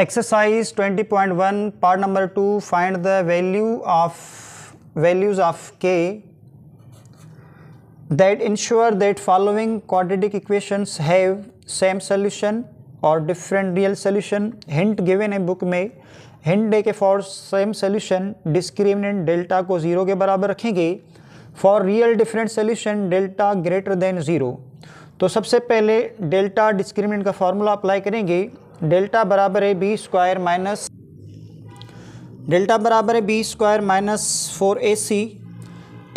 exercise 20.1 part number two find the value of values of K that ensure that following quadratic equation have same solution और different real solution hint given a book में hint डे के for same solution discriminant delta को zero के बराबर रखेंगे for real different solution delta greater than zero तो सबसे पहले डेल्टा डिस्क्रिमिनेंट का फार्मूला अप्लाई करेंगे डेल्टा बराबर है बी स्क्वायर माइनस डेल्टा बराबर है B square minus four A C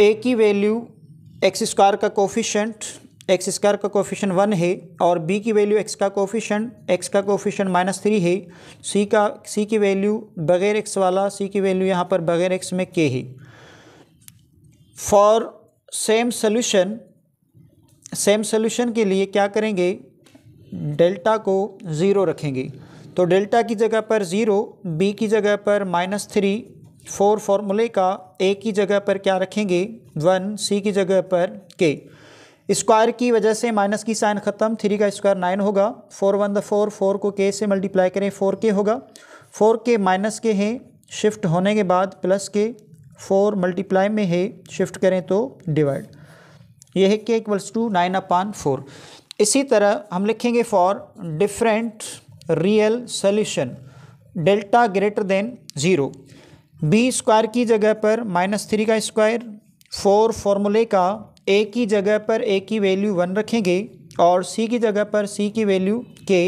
A की वैल्यू एक्स स्क्वायर का कोफिशेंट एक्स स्क्वायर का कोफिशेंट वन है और बी की वैल्यू एक्स का कोफिशेंट एक्स का कोफिशेंट माइनस थ्री है सी का सी की वैल्यू बगैर एक्स वाला सी की वैल्यू यहाँ पर बगैर एक्स में के है for same solution same solution के लिए क्या करेंगे डेल्टा को ज़ीरो रखेंगे तो डेल्टा की जगह पर ज़ीरो बी की जगह पर माइनस थ्री फोर फॉर्मूले का ए की जगह पर क्या रखेंगे वन सी की जगह पर के स्क्वायर की वजह से माइनस की साइन ख़त्म थ्री का स्क्वायर नाइन होगा four one the four four को के से मल्टीप्लाई करें फोर के होगा फोर के माइनस के हैं शिफ्ट होने के बाद प्लस के फोर मल्टीप्लाई में है शिफ्ट करें तो डिवाइड यह है K equals to nine upon four इसी तरह हम लिखेंगे for different real solution delta greater than zero B square की जगह पर माइनस थ्री का स्क्वायर फोर फॉर्मूले का ए की जगह पर ए की वैल्यू वन रखेंगे और सी की जगह पर सी की वैल्यू के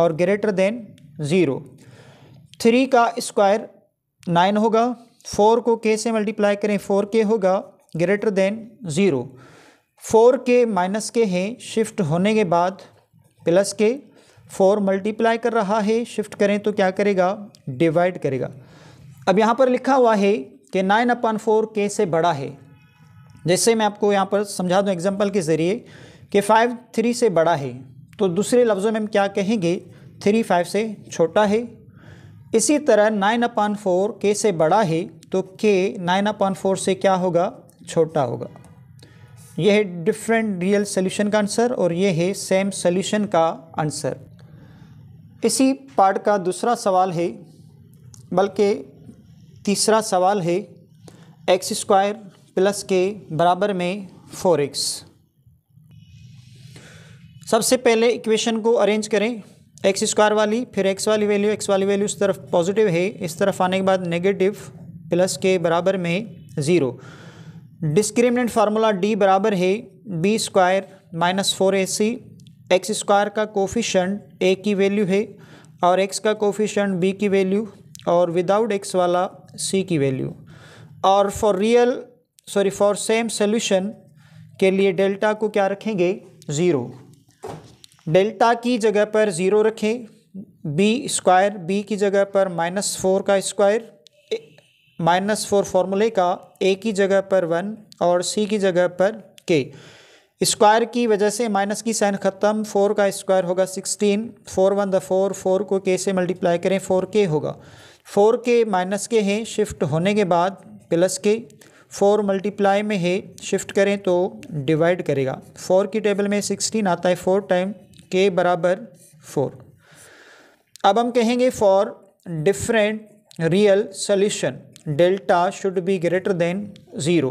और ग्रेटर देन ज़ीरो थ्री का स्क्वायर नाइन होगा फोर को के से मल्टीप्लाई करें फोर के होगा greater than zero four K minus के हैं शिफ्ट होने के बाद प्लस के फोर मल्टीप्लाई कर रहा है शिफ्ट करें तो क्या करेगा डिवाइड करेगा अब यहाँ पर लिखा हुआ है कि नाइन अपन फोर के से बड़ा है जैसे मैं आपको यहाँ पर समझा दूँ एग्जाम्पल के ज़रिए कि फाइव थ्री से बड़ा है तो दूसरे लफ्ज़ों में हम क्या कहेंगे थ्री फाइव से छोटा है इसी तरह नाइन अपन फोर के से बड़ा है तो के नाइन अपान फोर से क्या होगा छोटा होगा ये है डिफरेंट रियल सोल्यूशन का आंसर और ये है सेम सोल्यूशन का आंसर इसी पार्ट का दूसरा सवाल है बल्कि तीसरा सवाल है एक्स स्क्वायर प्लस के बराबर में फोर एक्स सबसे पहले इक्वेशन को अरेंज करें एक्स स्क्वायर वाली फिर एक्स वाली वैल्यू एक्स वाली वैल्यू इस तरफ पॉजिटिव है इस तरफ आने के बाद नेगेटिव प्लस के बराबर में ज़ीरो डिस्क्रिमिनेंट फार्मूला डी बराबर है B square minus four A C X square का कोफिशंट ए की वैल्यू है और एक्स का कोफिशंट बी की वैल्यू और विदाउट एक्स वाला सी की वैल्यू और for real sorry for same solution के लिए डेल्टा को क्या रखेंगे ज़ीरो डेल्टा की जगह पर ज़ीरो रखें बी स्क्वायर बी की जगह पर माइनस फोर का स्क्वायर माइनस फोर फॉर्मूले का ए की जगह पर वन और सी की जगह पर के स्क्वायर की वजह से माइनस की साइन ख़त्म फोर का स्क्वायर होगा sixteen four one the four four को के से मल्टीप्लाई करें फोर के होगा फोर के माइनस के हैं शिफ्ट होने के बाद प्लस के फोर मल्टीप्लाई में है शिफ्ट करें तो डिवाइड करेगा फोर की टेबल में सिक्सटीन आता है फोर टाइम के बराबर फोर अब हम कहेंगे for different real solution delta should be greater than zero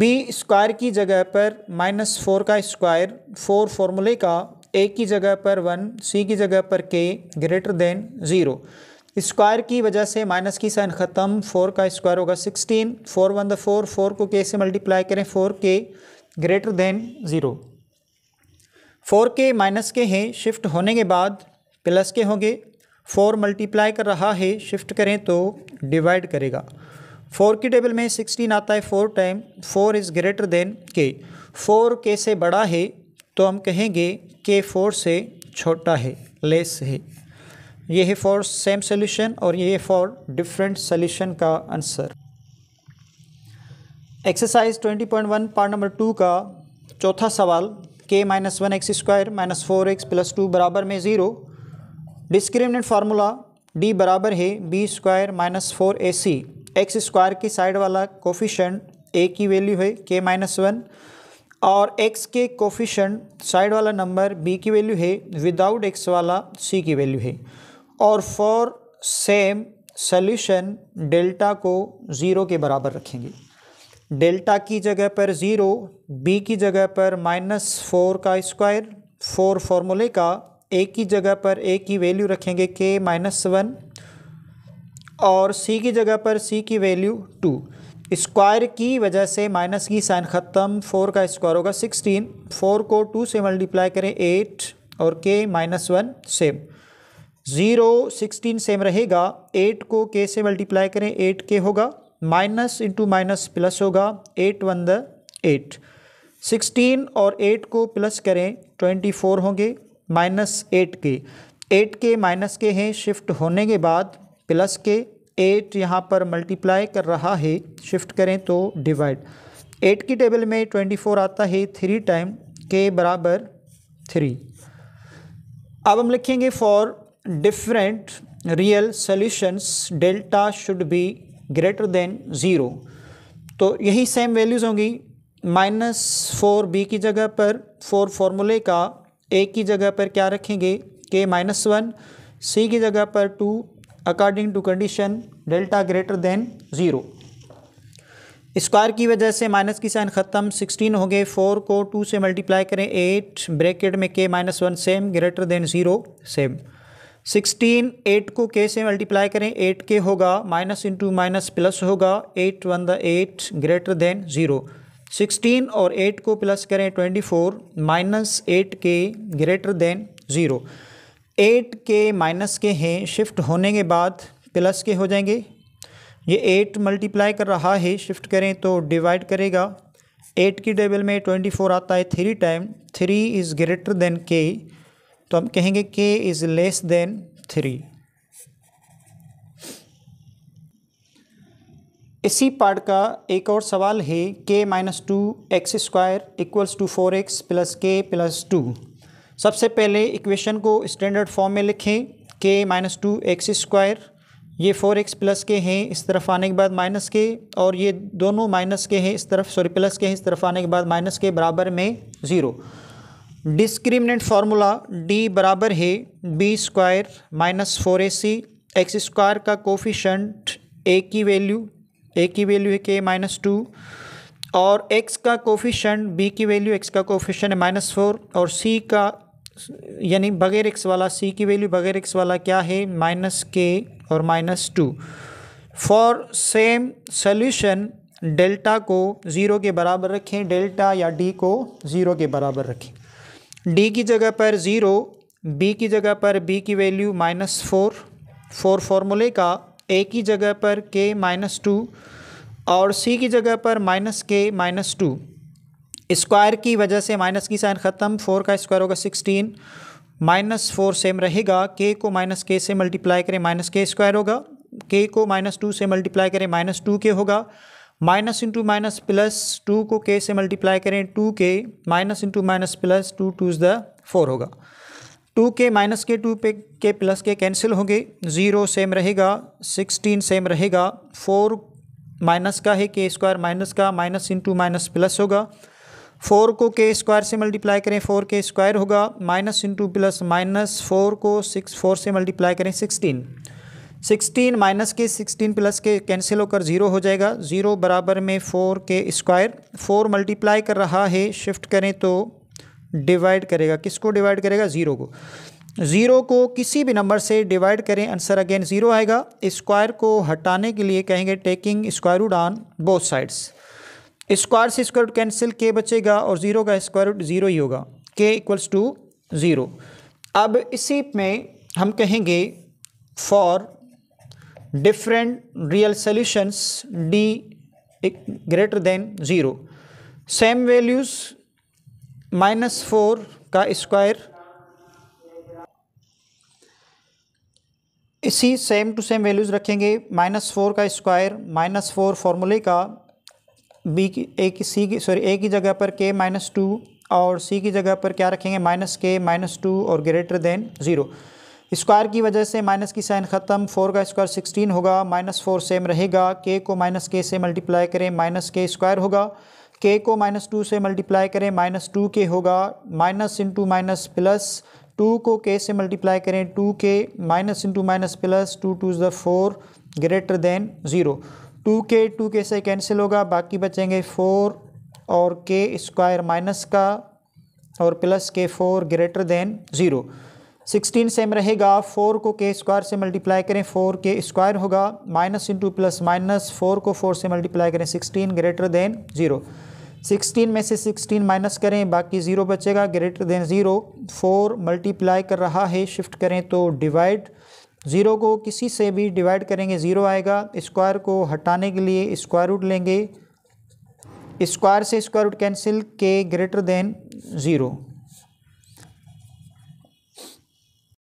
B square की जगह पर माइनस फोर का स्क्वायर फोर फॉर्मूले का ए की जगह पर वन सी की जगह पर के ग्रेटर देन ज़ीरो स्क्वायर की वजह से माइनस की साइन ख़त्म फोर का स्क्वायर होगा sixteen four one the four four को के से मल्टीप्लाई करें four K greater than zero four K minus के हैं शिफ्ट होने के बाद प्लस के होंगे फोर मल्टीप्लाई कर रहा है शिफ्ट करें तो डिवाइड करेगा फोर की टेबल में सिक्सटीन आता है four time four is greater than K four K से बड़ा है तो हम कहेंगे के फोर से छोटा है लेस है ये है फॉर सेम सोल्यूशन और ये फॉर डिफरेंट सोल्यूशन का answer exercise 20.1 part number two का चौथा सवाल K minus one X square minus four x plus two बराबर में ज़ीरो डिस्क्रिमिनेंट फार्मूला डी बराबर है B square minus four A C X square की साइड वाला कोफिशेंट ए की वैल्यू है के माइनस वन और एक्स के कोफिशेंट साइड वाला नंबर बी की वैल्यू है विदाउट एक्स वाला सी की वैल्यू है और फॉर सेम सल्यूशन डेल्टा को ज़ीरो के बराबर रखेंगे डेल्टा की जगह पर ज़ीरो बी की जगह पर माइनस फोर का स्क्वायर फोर फॉर्मूले का ए की जगह पर ए की वैल्यू रखेंगे के माइनस वन और सी की जगह पर सी की वैल्यू टू स्क्वायर की वजह से माइनस की साइन ख़त्म फोर का स्क्वायर होगा सिक्सटीन फोर को टू से मल्टीप्लाई करें एट और K minus one same zero sixteen same रहेगा एट को के से मल्टीप्लाई करें एट के होगा माइनस इंटू माइनस प्लस होगा eight one the eight sixteen और एट को प्लस करें ट्वेंटी फोर होंगे minus eight K eight K minus के हैं शिफ्ट होने के बाद प्लस के एट यहाँ पर मल्टीप्लाई कर रहा है शिफ्ट करें तो डिवाइड एट की टेबल में ट्वेंटी फोर आता है थ्री टाइम के बराबर थ्री अब हम लिखेंगे for different real solutions delta should be greater than zero तो यही सेम वैल्यूज़ होंगी माइनस फोर बी की जगह पर फोर फॉर्मूले का ए की जगह पर क्या रखेंगे के माइनस वन सी की जगह पर two according to condition delta greater than zero square की वजह से माइनस की साइन ख़त्म सिक्सटीन हो गए फोर को टू से मल्टीप्लाई करें एट ब्रैकेट में K minus one same greater than zero same sixteen eight को के से मल्टीप्लाई करें एट के होगा माइनस इंटू माइनस प्लस होगा eight one the eight greater than zero sixteen और एट को प्लस करें twenty four minus eight K greater than zero eight K minus के हैं शिफ्ट होने के बाद प्लस के हो जाएंगे ये एट मल्टीप्लाई कर रहा है शिफ्ट करें तो डिवाइड करेगा एट की टेबल में ट्वेंटी फोर आता है three time three is greater than k तो हम कहेंगे k is less than three इसी पार्ट का एक और सवाल है के minus two x square equals to four x plus k plus two सबसे पहले इक्वेशन को स्टैंडर्ड फॉर्म में लिखें के माइनस टू एक्स स्क्वायर ये फोर एक्स प्लस के हैं इस तरफ आने के बाद माइनस के और ये दोनों माइनस के हैं इस तरफ सॉरी प्लस के हैं इस तरफ आने के बाद माइनस के बराबर में ज़ीरो डिस्क्रिमिनेंट फार्मूला डी बराबर है B square minus four A C X square का कोफिशंट ए की वैल्यू ए की वैल्यू है के माइनस टू और एक्स का कोफिशन बी की वैल्यू एक्स का कोफिशन है माइनस फोर और सी का यानी बगैर एक्स वाला सी की वैल्यू बगैर एक्स वाला क्या है माइनस के और minus two for same solution delta को ज़ीरो के बराबर रखें डेल्टा या डी को ज़ीरो के बराबर रखें डी की जगह पर ज़ीरो बी की जगह पर बी की वैल्यू माइनस फोर फोर फॉर्मूले का ए की जगह पर के माइनस टू और सी की जगह पर minus k minus to square की वजह से माइनस की साइन ख़त्म फोर का स्क्वायर होगा सिक्सटीन माइनस फोर सेम रहेगा के को माइनस के से मल्टीप्लाई करें माइनस के स्क्वायर होगा के को माइनस टू से मल्टीप्लाई करें माइनस टू के होगा minus into minus plus two को के से मल्टीप्लाई करें two k minus into minus plus two two is the four होगा two k minus k two पे के प्लस के कैंसिल होंगे ज़ीरो सेम रहेगा sixteen same रहेगा फोर माइनस का है के स्क्वायर माइनस का माइनस इंटू माइनस प्लस होगा four को के स्क्वायर से मल्टीप्लाई करें फोर के स्क्वायर होगा minus into plus minus four को सिक्स फोर से मल्टीप्लाई करें sixteen sixteen minus k sixteen plus k cancel होकर ज़ीरो हो जाएगा ज़ीरो बराबर में four k square four multiply कर रहा है शिफ्ट करें तो डिवाइड करेगा किसको डिवाइड करेगा ज़ीरो को ज़ीरो को किसी भी नंबर से डिवाइड करें आंसर अगेन ज़ीरो आएगा स्क्वायर को हटाने के लिए कहेंगे taking square root on both sides square से स्क्वायर रूट कैंसिल के बचेगा और ज़ीरो का स्क्वायर रूट ज़ीरो ही होगा के इक्वल्स टू ज़ीरो अब इसी में हम कहेंगे for different real solutions D greater than zero same values minus four का स्क्वायर इसी सेम टू सेम वैल्यूज़ रखेंगे माइनस फोर का स्क्वायर माइनस फोर फॉर्मूले का बी की ए की सी की सॉरी ए की जगह पर के माइनस टू और सी की जगह पर क्या रखेंगे माइनस के माइनस टू और ग्रेटर देन ज़ीरो स्क्वायर की वजह से माइनस की साइन ख़त्म फोर का स्क्वायर सिक्सटीन होगा माइनस फोर सेम रहेगा के को माइनस के से मल्टीप्लाई करें माइनस के स्क्वायर होगा के को माइनस टू से मल्टीप्लाई करें माइनस टू के होगा minus into minus plus two को के से मल्टीप्लाई करें two k minus into minus plus two two is four greater than zero two k two k से कैंसिल होगा बाकी बचेंगे फोर और के स्क्वायर माइनस का और plus k four greater than zero sixteen same रहेगा फोर को के स्क्वायर से मल्टीप्लाई करें फोर के स्क्वायर होगा minus into plus minus four को फोर से मल्टीप्लाई करें sixteen greater than zero sixteen में से सिक्सटीन माइनस करें बाकी ज़ीरो बचेगा greater than zero four multiply कर रहा है शिफ्ट करें तो डिवाइड ज़ीरो को किसी से भी डिवाइड करेंगे ज़ीरो आएगा स्क्वायर को हटाने के लिए स्क्वायर रूट लेंगे स्क्वायर से square root cancel k greater than zero